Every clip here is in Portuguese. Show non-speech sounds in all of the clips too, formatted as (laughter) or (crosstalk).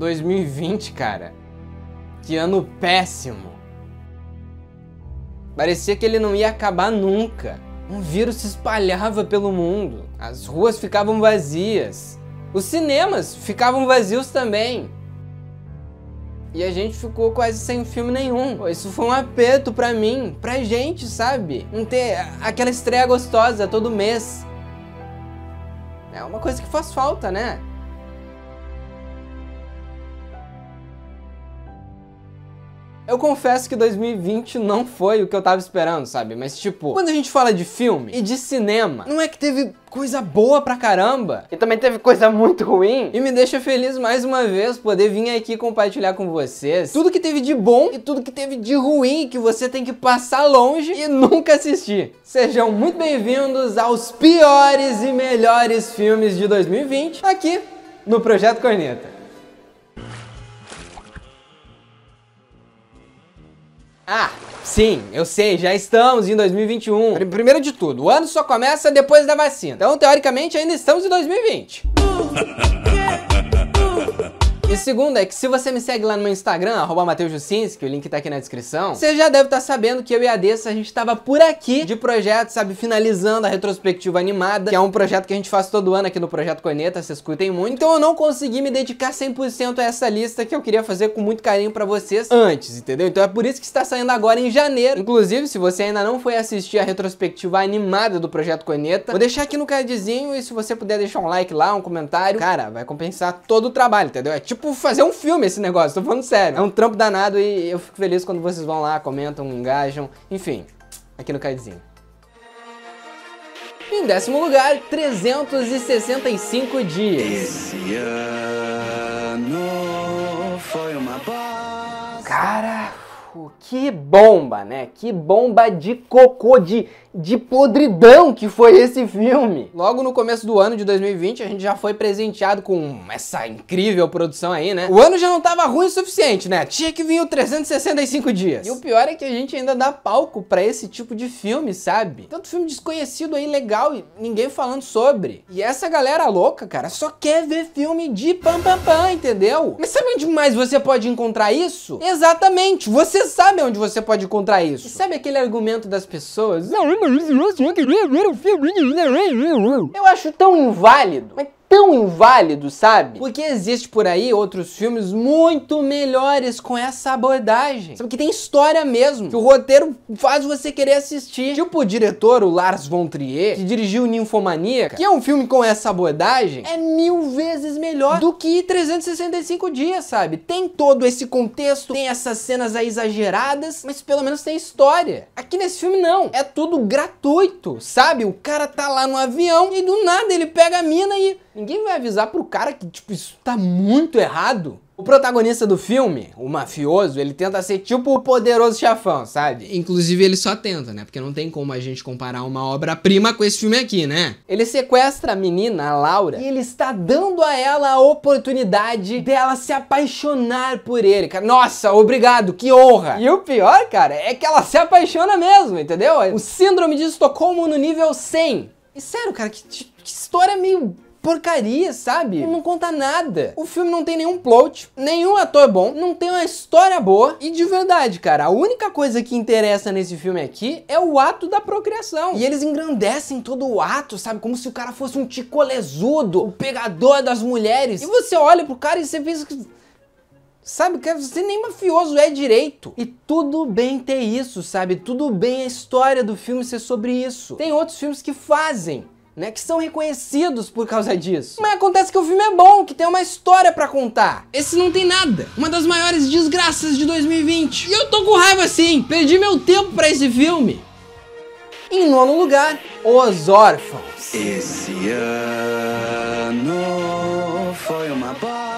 2020, cara. Que ano péssimo. Parecia que ele não ia acabar nunca. Um vírus se espalhava pelo mundo. As ruas ficavam vazias. Os cinemas ficavam vazios também. E a gente ficou quase sem filme nenhum. Isso foi um aperto pra mim, pra gente, sabe? Não ter aquela estreia gostosa todo mês. É uma coisa que faz falta, né? Eu confesso que 2020 não foi o que eu tava esperando, sabe? Mas tipo, quando a gente fala de filme e de cinema, não é que teve coisa boa pra caramba. E também teve coisa muito ruim. E me deixa feliz mais uma vez poder vir aqui compartilhar com vocês tudo que teve de bom e tudo que teve de ruim que você tem que passar longe e nunca assistir. Sejam muito bem-vindos aos piores e melhores filmes de 2020 aqui no Projeto Corneta. Ah, Sim, eu sei, já estamos em 2021. Primeiro de tudo, o ano só começa depois da vacina. Então, teoricamente, ainda estamos em 2020. (laughs) E segundo é que se você me segue lá no meu Instagram, arroba Mateus o link tá aqui na descrição, você já deve estar tá sabendo que eu e a Dessa, a gente tava por aqui de projeto, sabe, finalizando a retrospectiva animada, que é um projeto que a gente faz todo ano aqui no Projeto Coneta, vocês curtem muito. Então eu não consegui me dedicar 100% a essa lista que eu queria fazer com muito carinho pra vocês antes, entendeu? Então é por isso que está saindo agora em janeiro. Inclusive, se você ainda não foi assistir a retrospectiva animada do Projeto Coneta, vou deixar aqui no cardzinho e se você puder deixar um like lá, um comentário, cara, vai compensar todo o trabalho, entendeu? É tipo tipo fazer um filme esse negócio, tô falando sério. É um trampo danado e eu fico feliz quando vocês vão lá, comentam, engajam, enfim, aqui no Cardzinho. Em décimo lugar, 365 dias. Esse ano foi uma bosta. Cara, que bomba, né? Que bomba de cocô de de podridão que foi esse filme. Logo no começo do ano de 2020, a gente já foi presenteado com essa incrível produção aí, né? O ano já não tava ruim o suficiente, né? Tinha que vir o 365 dias. E o pior é que a gente ainda dá palco para esse tipo de filme, sabe? Tanto filme desconhecido aí, legal, e ninguém falando sobre. E essa galera louca, cara, só quer ver filme de pam pam pam, entendeu? Mas sabe onde mais você pode encontrar isso? Exatamente, você sabe onde você pode encontrar isso. E sabe aquele argumento das pessoas? Não, eu acho tão inválido, tão inválido, sabe? Porque existe por aí outros filmes muito melhores com essa abordagem. Sabe que tem história mesmo, que o roteiro faz você querer assistir. Tipo o diretor, o Lars von Trier, que dirigiu Ninfomaníaca, que é um filme com essa abordagem, é mil vezes melhor do que 365 dias, sabe? Tem todo esse contexto, tem essas cenas aí exageradas, mas pelo menos tem história. Aqui nesse filme não, é tudo gratuito, sabe? O cara tá lá no avião e do nada ele pega a mina e Ninguém vai avisar pro cara que, tipo, isso tá muito errado. O protagonista do filme, o mafioso, ele tenta ser tipo o poderoso chefão, sabe? Inclusive ele só tenta, né? Porque não tem como a gente comparar uma obra-prima com esse filme aqui, né? Ele sequestra a menina, a Laura, e ele está dando a ela a oportunidade dela se apaixonar por ele, cara. Nossa, obrigado, que honra! E o pior, cara, é que ela se apaixona mesmo, entendeu? O síndrome de Estocolmo no nível 100. E sério, cara, que, que história meio porcaria, sabe? Não conta nada. O filme não tem nenhum plot, nenhum ator bom, não tem uma história boa. E de verdade, cara, a única coisa que interessa nesse filme aqui é o ato da procriação. E eles engrandecem todo o ato, sabe? Como se o cara fosse um ticolesudo o pegador das mulheres. E você olha pro cara e você pensa que. Sabe, que você nem mafioso é direito. E tudo bem ter isso, sabe? Tudo bem a história do filme ser sobre isso. Tem outros filmes que fazem né, que são reconhecidos por causa disso. Mas acontece que o filme é bom, que tem uma história para contar. Esse não tem nada. Uma das maiores desgraças de 2020. E eu tô com raiva assim, perdi meu tempo para esse filme. Em nono lugar, Os Órfãos. Esse ano foi uma bosta.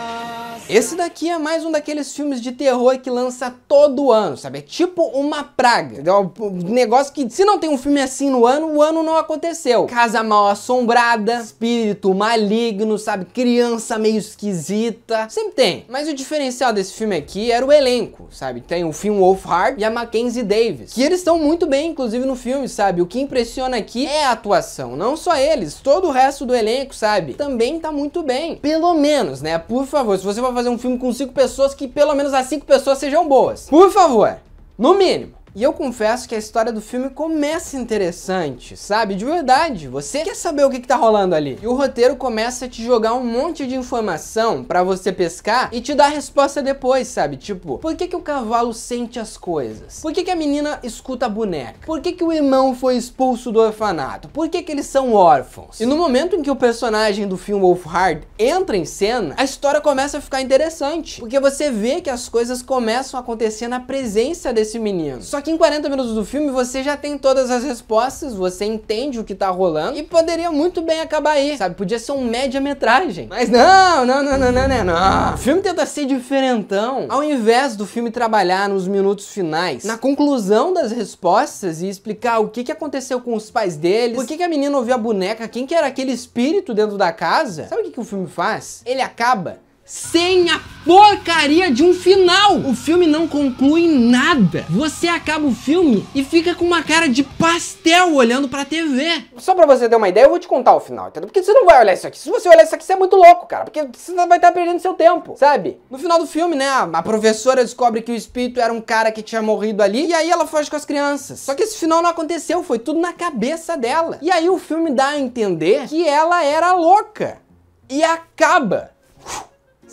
Esse daqui é mais um daqueles filmes de terror que lança todo ano, sabe? É tipo uma praga, entendeu? Um negócio que se não tem um filme assim no ano, o ano não aconteceu. Casa mal assombrada, espírito maligno, sabe? Criança meio esquisita, sempre tem. Mas o diferencial desse filme aqui era o elenco, sabe? Tem o Wolf Wolfhard e a Mackenzie Davis, que eles estão muito bem, inclusive, no filme, sabe? O que impressiona aqui é a atuação, não só eles, todo o resto do elenco, sabe? Também tá muito bem. Pelo menos, né? Por favor, se você for fazer fazer um filme com cinco pessoas que pelo menos as cinco pessoas sejam boas. Por favor, no mínimo. E eu confesso que a história do filme começa interessante, sabe? De verdade, você quer saber o que, que tá rolando ali. E o roteiro começa a te jogar um monte de informação para você pescar e te dar a resposta depois, sabe? Tipo, por que, que o cavalo sente as coisas? Por que, que a menina escuta a boneca? Por que, que o irmão foi expulso do orfanato? Por que, que eles são órfãos? E no momento em que o personagem do filme Wolfhard entra em cena, a história começa a ficar interessante. Porque você vê que as coisas começam a acontecer na presença desse menino. Só que em 40 minutos do filme você já tem todas as respostas, você entende o que tá rolando e poderia muito bem acabar aí, sabe? Podia ser um média-metragem. Mas não, não, não, não, não, não, não. O filme tenta ser diferentão, ao invés do filme trabalhar nos minutos finais, na conclusão das respostas e explicar o que, que aconteceu com os pais deles, por que, que a menina ouviu a boneca, quem que era aquele espírito dentro da casa. Sabe o que, que o filme faz? Ele acaba sem a porcaria de um final. O filme não conclui nada. Você acaba o filme e fica com uma cara de pastel olhando pra TV. Só pra você ter uma ideia, eu vou te contar o final, entendeu? Porque você não vai olhar isso aqui. Se você olhar isso aqui, você é muito louco, cara. Porque você vai estar perdendo seu tempo, sabe? No final do filme, né, a professora descobre que o espírito era um cara que tinha morrido ali e aí ela foge com as crianças. Só que esse final não aconteceu, foi tudo na cabeça dela. E aí o filme dá a entender que ela era louca. E acaba.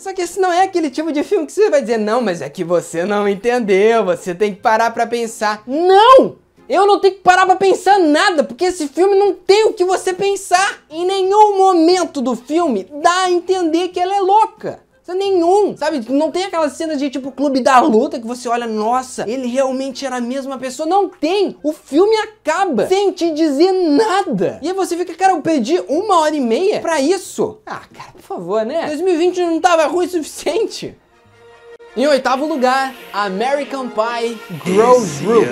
Só que esse não é aquele tipo de filme que você vai dizer, não, mas é que você não entendeu, você tem que parar pra pensar. Não! Eu não tenho que parar pra pensar nada, porque esse filme não tem o que você pensar. Em nenhum momento do filme dá a entender que ela é louca nenhum, sabe? Não tem aquela cena de tipo clube da luta que você olha, nossa, ele realmente era a mesma pessoa. Não tem. O filme acaba sem te dizer nada. E aí você fica, cara, eu perdi uma hora e meia pra isso. Ah, cara, por favor, né? 2020 não tava ruim o suficiente. Em oitavo lugar, American Pie Grows Roots.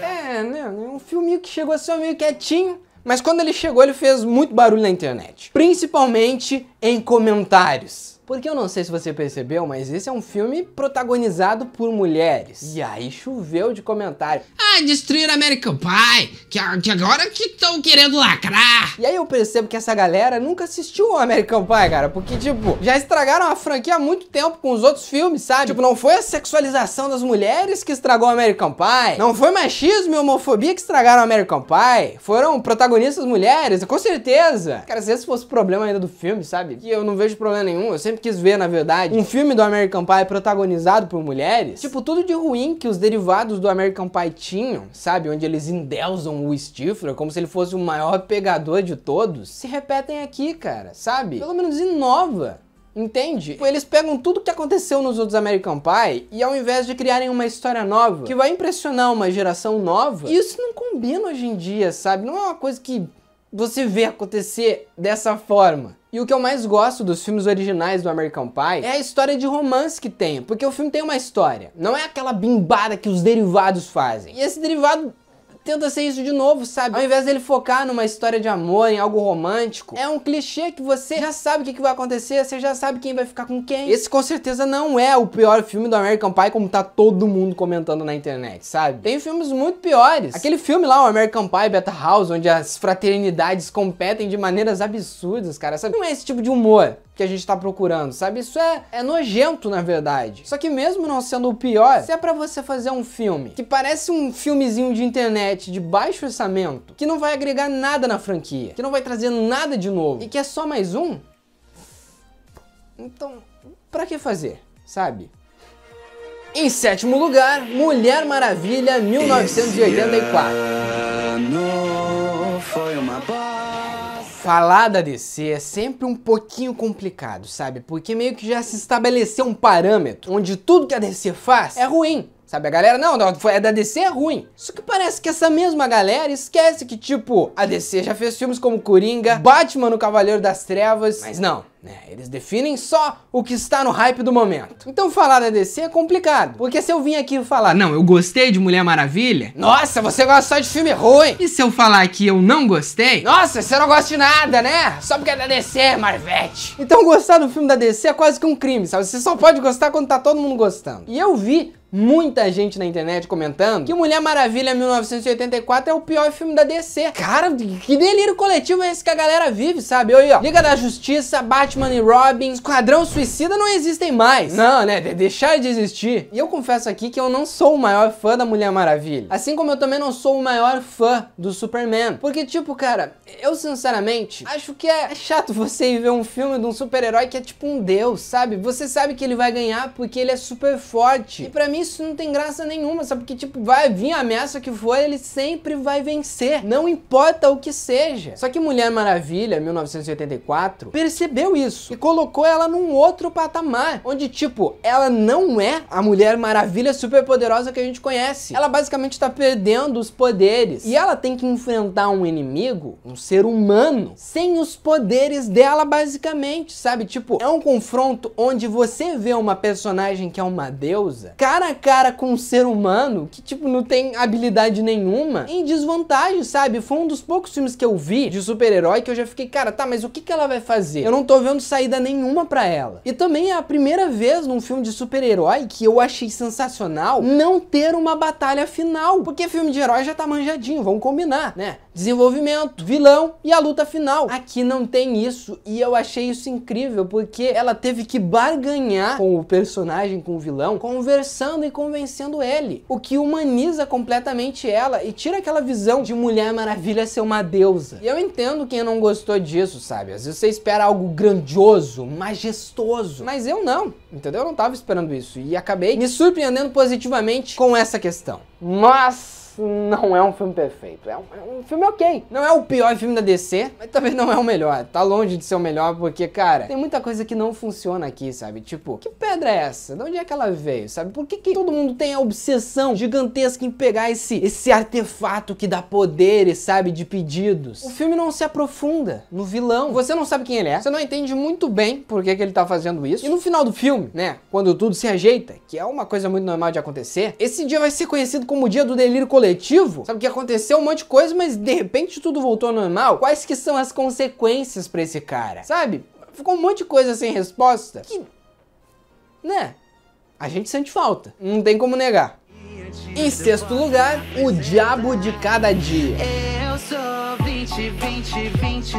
É, né? Um filminho que chegou assim meio quietinho mas quando ele chegou, ele fez muito barulho na internet, principalmente em comentários. Porque eu não sei se você percebeu, mas esse é um filme protagonizado por mulheres. E aí choveu de comentário. Ah, destruir American Pie, que, agora que estão querendo lacrar. E aí eu percebo que essa galera nunca assistiu o American Pie, cara. Porque, tipo, já estragaram a franquia há muito tempo com os outros filmes, sabe? Tipo, não foi a sexualização das mulheres que estragou o American Pie. Não foi machismo e homofobia que estragaram o American Pie. Foram protagonistas mulheres, com certeza. Cara, se esse fosse o problema ainda do filme, sabe? Que eu não vejo problema nenhum. Eu sempre sempre quis ver, na verdade, um filme do American Pie protagonizado por mulheres, tipo, tudo de ruim que os derivados do American Pie tinham, sabe? Onde eles endeusam o Stifler como se ele fosse o maior pegador de todos, se repetem aqui, cara, sabe? Pelo menos inova. Entende? Tipo, eles pegam tudo que aconteceu nos outros American Pie e ao invés de criarem uma história nova que vai impressionar uma geração nova, isso não combina hoje em dia, sabe? Não é uma coisa que você vê acontecer dessa forma. E o que eu mais gosto dos filmes originais do American Pie é a história de romance que tem, porque o filme tem uma história. Não é aquela bimbada que os derivados fazem. E esse derivado tenta ser isso de novo, sabe? Ao invés dele focar numa história de amor, em algo romântico, é um clichê que você já sabe o que, que vai acontecer, você já sabe quem vai ficar com quem. Esse com certeza não é o pior filme do American Pie, como tá todo mundo comentando na internet, sabe? Tem filmes muito piores. Aquele filme lá, o American Pie Beta House, onde as fraternidades competem de maneiras absurdas, cara, sabe? Não é esse tipo de humor que a gente tá procurando, sabe? Isso é, é nojento, na verdade. Só que mesmo não sendo o pior, se é para você fazer um filme que parece um filmezinho de internet de baixo orçamento, que não vai agregar nada na franquia, que não vai trazer nada de novo e que é só mais um, então, para que fazer, sabe? Em sétimo lugar, Mulher Maravilha 1984. Esse ano foi uma boa falar da DC é sempre um pouquinho complicado, sabe? Porque meio que já se estabeleceu um parâmetro onde tudo que a DC faz é ruim. Sabe, a galera, não, a é da DC é ruim. Só que parece que essa mesma galera esquece que, tipo, a DC já fez filmes como Coringa, Batman no Cavaleiro das Trevas, mas não. Né, eles definem só o que está no hype do momento. Então falar da DC é complicado, porque se eu vim aqui falar, não, eu gostei de Mulher Maravilha, nossa, você gosta só de filme ruim. E se eu falar que eu não gostei, nossa, você não gosta de nada, né? Só porque é da DC, Marvete. Então gostar do filme da DC é quase que um crime, sabe? Você só pode gostar quando tá todo mundo gostando. E eu vi muita gente na internet comentando que Mulher Maravilha 1984 é o pior filme da DC. Cara, que delírio coletivo é esse que a galera vive, sabe? Olha aí, ó. Liga da Justiça, Batman e Robin, Esquadrão Suicida não existem mais. Não, né? De deixar de existir. E eu confesso aqui que eu não sou o maior fã da Mulher Maravilha. Assim como eu também não sou o maior fã do Superman. Porque, tipo, cara, eu sinceramente acho que é, é chato você ir ver um filme de um super-herói que é tipo um deus, sabe? Você sabe que ele vai ganhar porque ele é super forte. E pra mim, isso não tem graça nenhuma, sabe? Porque, tipo, vai vir a ameaça que for, ele sempre vai vencer. Não importa o que seja. Só que Mulher Maravilha, 1984, percebeu isso e colocou ela num outro patamar, onde, tipo, ela não é a Mulher Maravilha super poderosa que a gente conhece. Ela basicamente tá perdendo os poderes. E ela tem que enfrentar um inimigo, um ser humano, sem os poderes dela, basicamente, sabe? Tipo, é um confronto onde você vê uma personagem que é uma deusa, cara uma cara com um ser humano que, tipo, não tem habilidade nenhuma em desvantagem, sabe? Foi um dos poucos filmes que eu vi de super-herói que eu já fiquei, cara, tá, mas o que, que ela vai fazer? Eu não tô vendo saída nenhuma pra ela. E também é a primeira vez num filme de super-herói que eu achei sensacional não ter uma batalha final. Porque filme de herói já tá manjadinho, vamos combinar, né? desenvolvimento, vilão e a luta final. Aqui não tem isso e eu achei isso incrível porque ela teve que barganhar com o personagem, com o vilão, conversando e convencendo ele, o que humaniza completamente ela e tira aquela visão de Mulher Maravilha ser uma deusa. E eu entendo quem não gostou disso, sabe? Às vezes você espera algo grandioso, majestoso, mas eu não, entendeu? Eu não tava esperando isso e acabei me surpreendendo positivamente com essa questão. Mas não é um filme perfeito. É um, é um, filme ok. Não é o pior filme da DC, mas também não é o melhor. Tá longe de ser o melhor porque, cara, tem muita coisa que não funciona aqui, sabe? Tipo, que pedra é essa? De onde é que ela veio, sabe? Por que, que todo mundo tem a obsessão gigantesca em pegar esse, esse artefato que dá poderes, sabe? De pedidos. O filme não se aprofunda no vilão. Você não sabe quem ele é, você não entende muito bem por que, que ele tá fazendo isso. E no final do filme, né? Quando tudo se ajeita, que é uma coisa muito normal de acontecer, esse dia vai ser conhecido como o dia do delírio coletivo coletivo? Sabe que aconteceu um monte de coisa, mas de repente tudo voltou ao normal? Quais que são as consequências para esse cara? Sabe? Ficou um monte de coisa sem resposta que... Né? A gente sente falta. Não tem como negar. Em sexto lugar, o diabo de cada dia. 2020.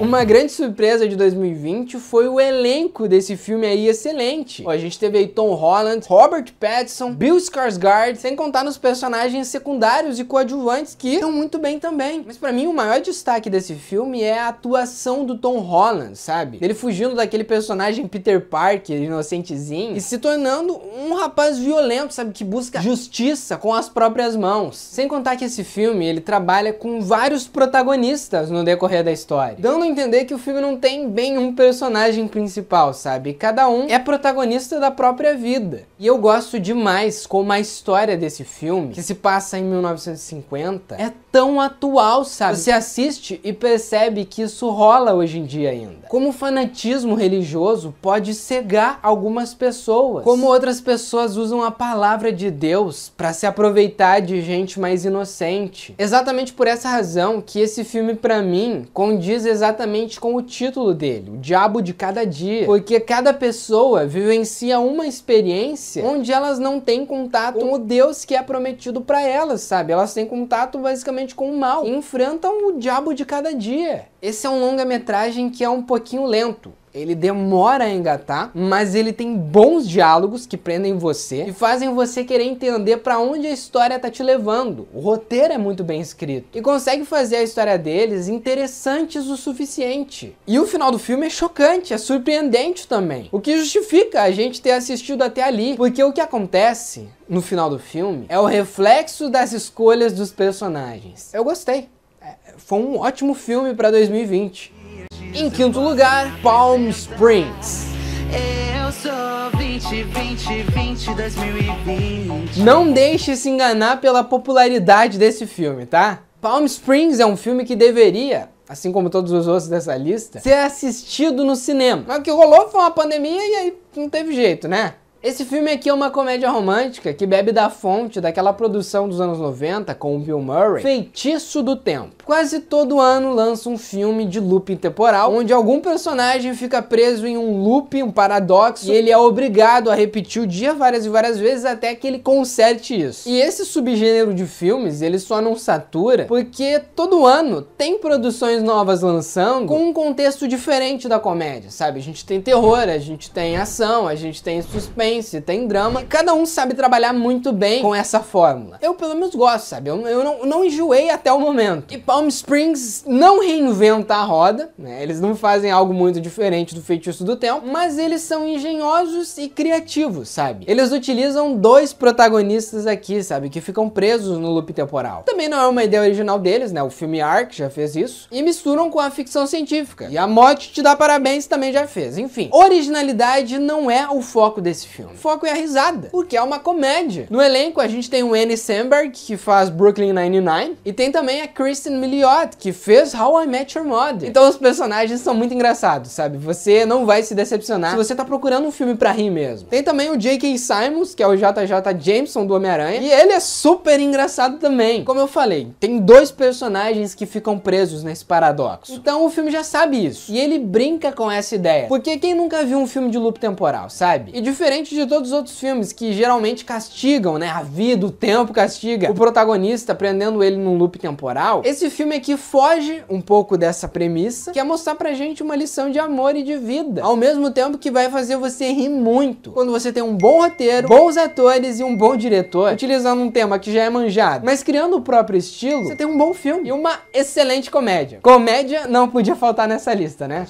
Uma grande surpresa de 2020 foi o elenco desse filme aí excelente. a gente teve aí Tom Holland, Robert Pattinson, Bill Skarsgård, sem contar nos personagens secundários e coadjuvantes que estão muito bem também. Mas para mim o maior destaque desse filme é a atuação do Tom Holland, sabe? Ele fugindo daquele personagem Peter Parker, inocentezinho, e se tornando um rapaz violento, sabe? Que busca justiça com as próprias mãos. Sem contar que esse filme, ele trabalha com com vários protagonistas no decorrer da história, dando a entender que o filme não tem bem um personagem principal, sabe? Cada um é protagonista da própria vida. E eu gosto demais como a história desse filme, que se passa em 1950, é tão atual, sabe? Você assiste e percebe que isso rola hoje em dia ainda. Como o fanatismo religioso pode cegar algumas pessoas, como outras pessoas usam a palavra de Deus para se aproveitar de gente mais inocente. Exatamente por essa essa razão que esse filme, para mim, condiz exatamente com o título dele, O Diabo de Cada Dia. Porque cada pessoa vivencia uma experiência onde elas não têm contato com o Deus que é prometido para elas, sabe? Elas têm contato basicamente com o mal e enfrentam o diabo de cada dia. Esse é um longa-metragem que é um pouquinho lento, ele demora a engatar, mas ele tem bons diálogos que prendem você e fazem você querer entender para onde a história tá te levando. O roteiro é muito bem escrito e consegue fazer a história deles interessantes o suficiente. E o final do filme é chocante, é surpreendente também, o que justifica a gente ter assistido até ali, porque o que acontece no final do filme é o reflexo das escolhas dos personagens. Eu gostei. É, foi um ótimo filme para 2020. Em quinto lugar, Palm Springs. Eu sou 20, 20, 20, 2020. Não deixe se enganar pela popularidade desse filme, tá? Palm Springs é um filme que deveria, assim como todos os outros dessa lista, ser assistido no cinema. Mas o que rolou foi uma pandemia e aí não teve jeito, né? Esse filme aqui é uma comédia romântica que bebe da fonte daquela produção dos anos 90 com o Bill Murray, Feitiço do Tempo. Quase todo ano lança um filme de looping temporal, onde algum personagem fica preso em um looping, um paradoxo, e ele é obrigado a repetir o dia várias e várias vezes até que ele conserte isso. E esse subgênero de filmes, ele só não satura porque todo ano tem produções novas lançando com um contexto diferente da comédia, sabe? A gente tem terror, a gente tem ação, a gente tem suspense, suspense, tem drama. E cada um sabe trabalhar muito bem com essa fórmula. Eu pelo menos gosto, sabe? Eu, eu não, não enjoei até o momento. E Palm Springs não reinventa a roda, né? Eles não fazem algo muito diferente do feitiço do tempo, mas eles são engenhosos e criativos, sabe? Eles utilizam dois protagonistas aqui, sabe? Que ficam presos no loop temporal. Também não é uma ideia original deles, né? O filme Ark já fez isso. E misturam com a ficção científica. E a morte Te Dá Parabéns também já fez. Enfim, originalidade não é o foco desse filme filme. O foco é a risada, porque é uma comédia. No elenco a gente tem o Annie Samberg, que faz Brooklyn Nine-Nine, e tem também a Kristen Milioti, que fez How I Met Your Mother. Então os personagens são muito engraçados, sabe? Você não vai se decepcionar se você tá procurando um filme pra rir mesmo. Tem também o J.K. Simons, que é o JJ Jameson do Homem-Aranha, e ele é super engraçado também. Como eu falei, tem dois personagens que ficam presos nesse paradoxo. Então o filme já sabe isso, e ele brinca com essa ideia. Porque quem nunca viu um filme de loop temporal, sabe? E diferente diferente de todos os outros filmes que geralmente castigam, né? A vida, o tempo castiga o protagonista, prendendo ele num loop temporal. Esse filme aqui foge um pouco dessa premissa, que é mostrar pra gente uma lição de amor e de vida, ao mesmo tempo que vai fazer você rir muito. Quando você tem um bom roteiro, bons atores e um bom diretor, utilizando um tema que já é manjado, mas criando o próprio estilo, você tem um bom filme e uma excelente comédia. Comédia não podia faltar nessa lista, né?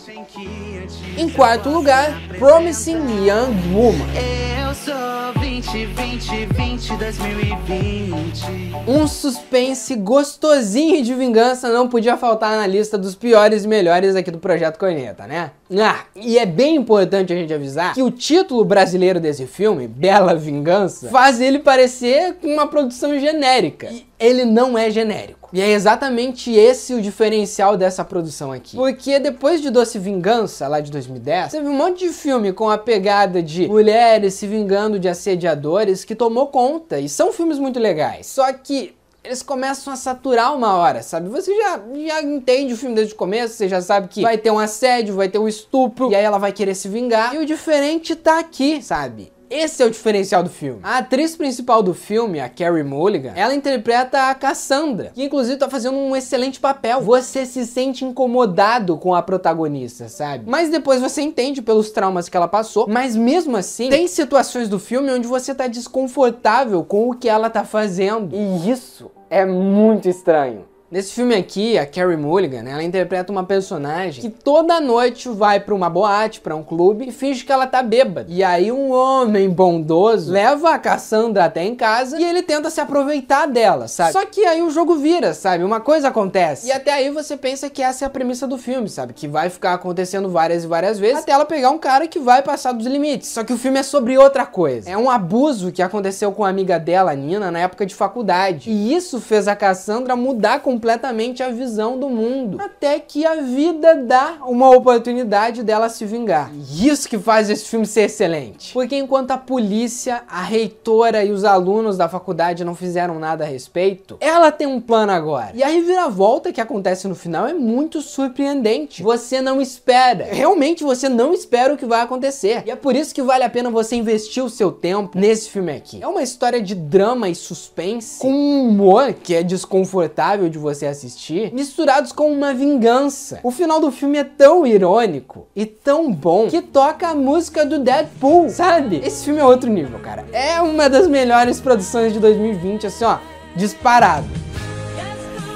Em quarto lugar, Promising Young Woman. Eu sou 20, 20, 20, 2020. Um suspense gostosinho de vingança não podia faltar na lista dos piores e melhores aqui do Projeto Corneta, né? Ah, e é bem importante a gente avisar que o título brasileiro desse filme, Bela Vingança, faz ele parecer uma produção genérica. E ele não é genérico. E é exatamente esse o diferencial dessa produção aqui. Porque depois de Doce Vingança, lá de 2010, teve um monte de filme com a pegada de mulheres se vingando de assediadores que tomou conta. E são filmes muito legais. Só que eles começam a saturar uma hora, sabe? Você já, já entende o filme desde o começo, você já sabe que vai ter um assédio, vai ter um estupro, e aí ela vai querer se vingar. E o diferente tá aqui, sabe? Esse é o diferencial do filme. A atriz principal do filme, a Carrie Mulligan, ela interpreta a Cassandra, que inclusive tá fazendo um excelente papel. Você se sente incomodado com a protagonista, sabe? Mas depois você entende pelos traumas que ela passou, mas mesmo assim, tem situações do filme onde você tá desconfortável com o que ela tá fazendo. E isso é muito estranho. Nesse filme aqui, a Carrie Mulligan, ela interpreta uma personagem que toda noite vai para uma boate, para um clube e finge que ela tá bêbada. E aí um homem bondoso leva a Cassandra até em casa e ele tenta se aproveitar dela, sabe? Só que aí o jogo vira, sabe? Uma coisa acontece. E até aí você pensa que essa é a premissa do filme, sabe? Que vai ficar acontecendo várias e várias vezes até ela pegar um cara que vai passar dos limites. Só que o filme é sobre outra coisa. É um abuso que aconteceu com a amiga dela, Nina, na época de faculdade. E isso fez a Cassandra mudar com completamente a visão do mundo, até que a vida dá uma oportunidade dela se vingar. E isso que faz esse filme ser excelente. Porque enquanto a polícia, a reitora e os alunos da faculdade não fizeram nada a respeito, ela tem um plano agora. E a reviravolta que acontece no final é muito surpreendente. Você não espera. Realmente você não espera o que vai acontecer. E é por isso que vale a pena você investir o seu tempo nesse filme aqui. É uma história de drama e suspense, com um humor que é desconfortável de você você assistir, hum. misturados com uma vingança. O final do filme é tão irônico e tão bom que toca a música do Deadpool, sabe? Esse filme é outro nível, cara. É uma das melhores produções de 2020, assim, ó, disparado.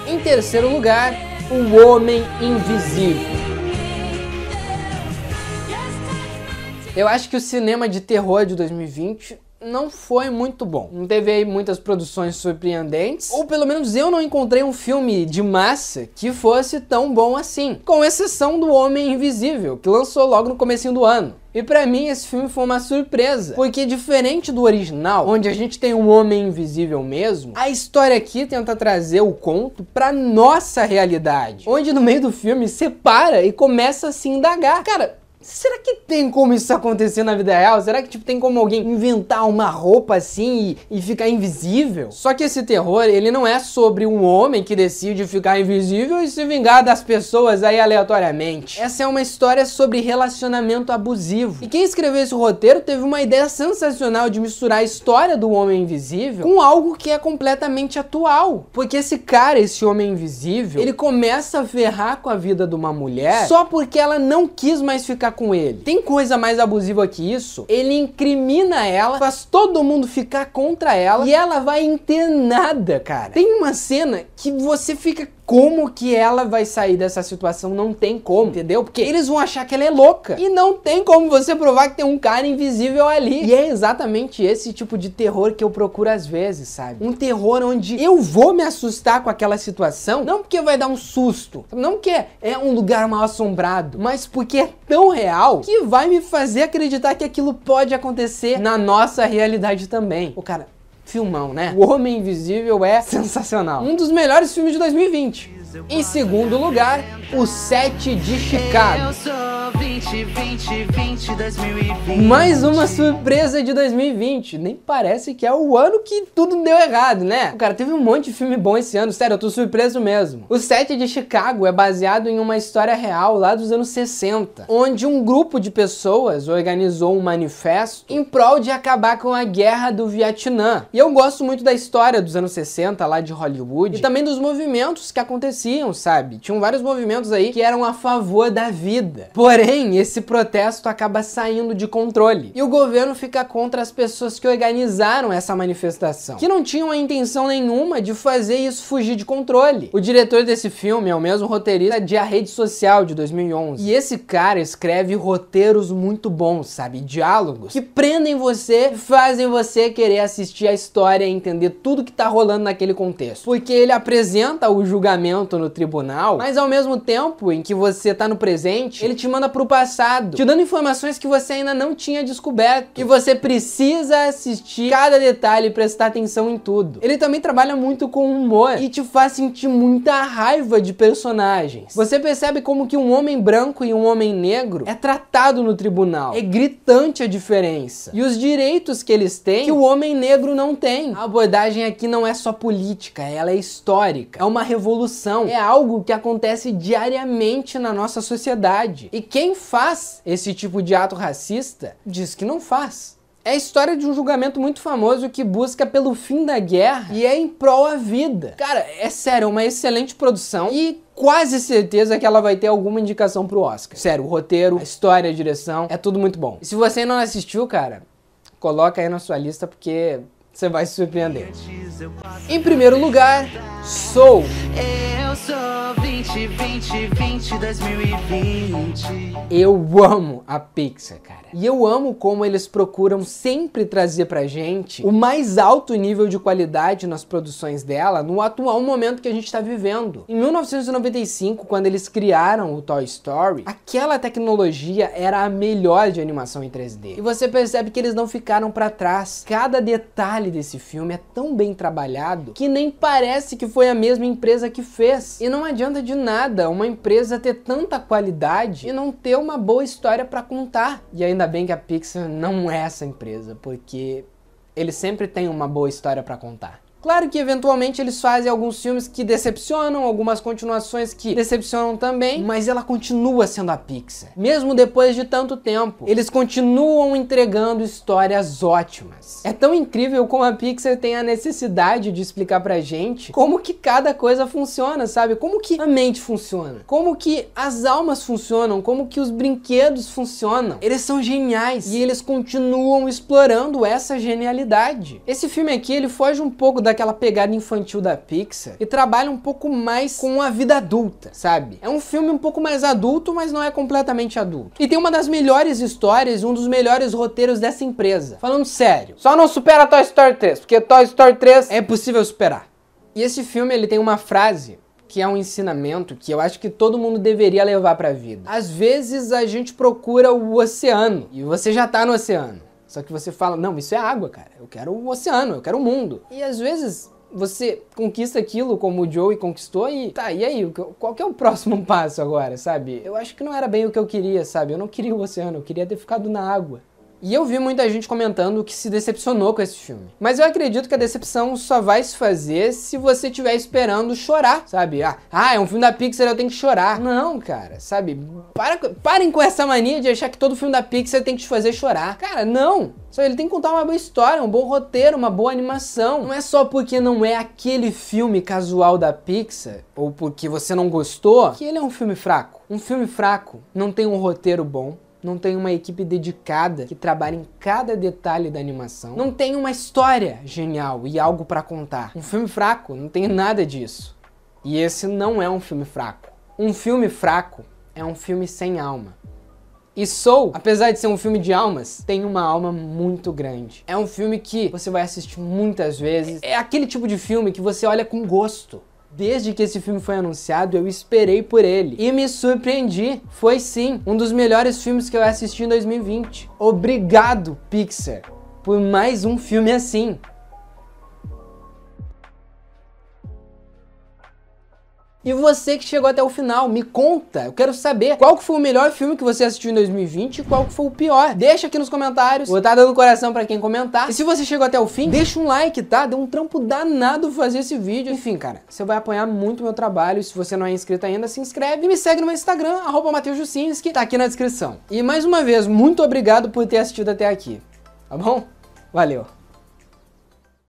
Em terceiro lugar, O Homem Invisível. Eu acho que o cinema de terror de 2020 não foi muito bom. Não teve aí muitas produções surpreendentes, ou pelo menos eu não encontrei um filme de massa que fosse tão bom assim, com exceção do Homem Invisível, que lançou logo no comecinho do ano. E para mim esse filme foi uma surpresa, porque diferente do original, onde a gente tem um homem invisível mesmo, a história aqui tenta trazer o conto para nossa realidade, onde no meio do filme separa e começa a se indagar. Cara, Será que tem como isso acontecer na vida real? Será que tipo tem como alguém inventar uma roupa assim e, e, ficar invisível? Só que esse terror, ele não é sobre um homem que decide ficar invisível e se vingar das pessoas aí aleatoriamente. Essa é uma história sobre relacionamento abusivo. E quem escreveu esse roteiro teve uma ideia sensacional de misturar a história do homem invisível com algo que é completamente atual. Porque esse cara, esse homem invisível, ele começa a ferrar com a vida de uma mulher só porque ela não quis mais ficar com ele. Tem coisa mais abusiva que isso? Ele incrimina ela, faz todo mundo ficar contra ela e ela vai entender nada, cara. Tem uma cena que você fica como que ela vai sair dessa situação? Não tem como, entendeu? Porque eles vão achar que ela é louca. E não tem como você provar que tem um cara invisível ali. E é exatamente esse tipo de terror que eu procuro às vezes, sabe? Um terror onde eu vou me assustar com aquela situação, não porque vai dar um susto, não porque é um lugar mal assombrado, mas porque é tão real que vai me fazer acreditar que aquilo pode acontecer na nossa realidade também. O cara, filmão, né? O Homem Invisível é sensacional. Um dos melhores filmes de 2020. Em segundo lugar, o 7 de Chicago. Mais uma surpresa de 2020. Nem parece que é o ano que tudo deu errado, né? O cara teve um monte de filme bom esse ano, sério, eu tô surpreso mesmo. O 7 de Chicago é baseado em uma história real lá dos anos 60, onde um grupo de pessoas organizou um manifesto em prol de acabar com a guerra do Vietnã. E eu gosto muito da história dos anos 60 lá de Hollywood e também dos movimentos que aconteceram aconteciam, sabe? Tinham vários movimentos aí que eram a favor da vida. Porém, esse protesto acaba saindo de controle. E o governo fica contra as pessoas que organizaram essa manifestação, que não tinham a intenção nenhuma de fazer isso fugir de controle. O diretor desse filme é o mesmo roteirista de A Rede Social de 2011. E esse cara escreve roteiros muito bons, sabe? Diálogos que prendem você, fazem você querer assistir a história e entender tudo que tá rolando naquele contexto. Porque ele apresenta o julgamento julgamento no tribunal, mas ao mesmo tempo em que você tá no presente, ele te manda pro passado, te dando informações que você ainda não tinha descoberto. E você precisa assistir cada detalhe e prestar atenção em tudo. Ele também trabalha muito com humor e te faz sentir muita raiva de personagens. Você percebe como que um homem branco e um homem negro é tratado no tribunal. É gritante a diferença. E os direitos que eles têm que o homem negro não tem. A abordagem aqui não é só política, ela é histórica. É uma revolução é algo que acontece diariamente na nossa sociedade. E quem faz esse tipo de ato racista diz que não faz. É a história de um julgamento muito famoso que busca pelo fim da guerra e é em prol à vida. Cara, é sério, é uma excelente produção e quase certeza que ela vai ter alguma indicação pro Oscar. Sério, o roteiro, a história, a direção, é tudo muito bom. E se você não assistiu, cara, coloca aí na sua lista porque você vai se surpreender. Em primeiro lugar, sou. Eu sou 20, 20, 20, 2020. Eu amo a Pixar, cara. E eu amo como eles procuram sempre trazer pra gente o mais alto nível de qualidade nas produções dela no atual momento que a gente tá vivendo. Em 1995, quando eles criaram o Toy Story, aquela tecnologia era a melhor de animação em 3D. E você percebe que eles não ficaram para trás. Cada detalhe detalhe desse filme é tão bem trabalhado que nem parece que foi a mesma empresa que fez. E não adianta de nada uma empresa ter tanta qualidade e não ter uma boa história para contar. E ainda bem que a Pixar não é essa empresa, porque ele sempre tem uma boa história para contar. Claro que eventualmente eles fazem alguns filmes que decepcionam, algumas continuações que decepcionam também, mas ela continua sendo a Pixar. Mesmo depois de tanto tempo, eles continuam entregando histórias ótimas. É tão incrível como a Pixar tem a necessidade de explicar pra gente como que cada coisa funciona, sabe? Como que a mente funciona, como que as almas funcionam, como que os brinquedos funcionam. Eles são geniais e eles continuam explorando essa genialidade. Esse filme aqui, ele foge um pouco da daquela pegada infantil da Pixar e trabalha um pouco mais com a vida adulta, sabe? É um filme um pouco mais adulto, mas não é completamente adulto. E tem uma das melhores histórias e um dos melhores roteiros dessa empresa. Falando sério, só não supera Toy Story 3, porque Toy Story 3 é possível superar. E esse filme ele tem uma frase que é um ensinamento que eu acho que todo mundo deveria levar para a vida. Às vezes a gente procura o oceano e você já tá no oceano. Só que você fala, não, isso é água, cara. Eu quero o oceano, eu quero o mundo. E às vezes você conquista aquilo como o Joey conquistou e tá, e aí? Qual que é o próximo (laughs) passo agora, sabe? Eu acho que não era bem o que eu queria, sabe? Eu não queria o oceano, eu queria ter ficado na água. E eu vi muita gente comentando que se decepcionou com esse filme. Mas eu acredito que a decepção só vai se fazer se você estiver esperando chorar, sabe? Ah, ah, é um filme da Pixar, eu tenho que chorar. Não, cara, sabe? Para, parem com essa mania de achar que todo filme da Pixar tem que te fazer chorar. Cara, não! Só ele tem que contar uma boa história, um bom roteiro, uma boa animação. Não é só porque não é aquele filme casual da Pixar, ou porque você não gostou, que ele é um filme fraco. Um filme fraco não tem um roteiro bom, não tem uma equipe dedicada que trabalha em cada detalhe da animação, não tem uma história genial e algo para contar. Um filme fraco não tem nada disso. E esse não é um filme fraco. Um filme fraco é um filme sem alma. E Soul, apesar de ser um filme de almas, tem uma alma muito grande. É um filme que você vai assistir muitas vezes. É aquele tipo de filme que você olha com gosto. Desde que esse filme foi anunciado, eu esperei por ele. E me surpreendi. Foi sim, um dos melhores filmes que eu assisti em 2020. Obrigado, Pixar, por mais um filme assim. E você que chegou até o final, me conta. Eu quero saber qual que foi o melhor filme que você assistiu em 2020 e qual que foi o pior. Deixa aqui nos comentários. Vou estar dando coração para quem comentar. E se você chegou até o fim, deixa um like, tá? Deu um trampo danado fazer esse vídeo. Enfim, cara, você vai apoiar muito o meu trabalho. se você não é inscrito ainda, se inscreve e me segue no meu Instagram, arroba Matheus Jusinski, tá aqui na descrição. E mais uma vez, muito obrigado por ter assistido até aqui. Tá bom? Valeu!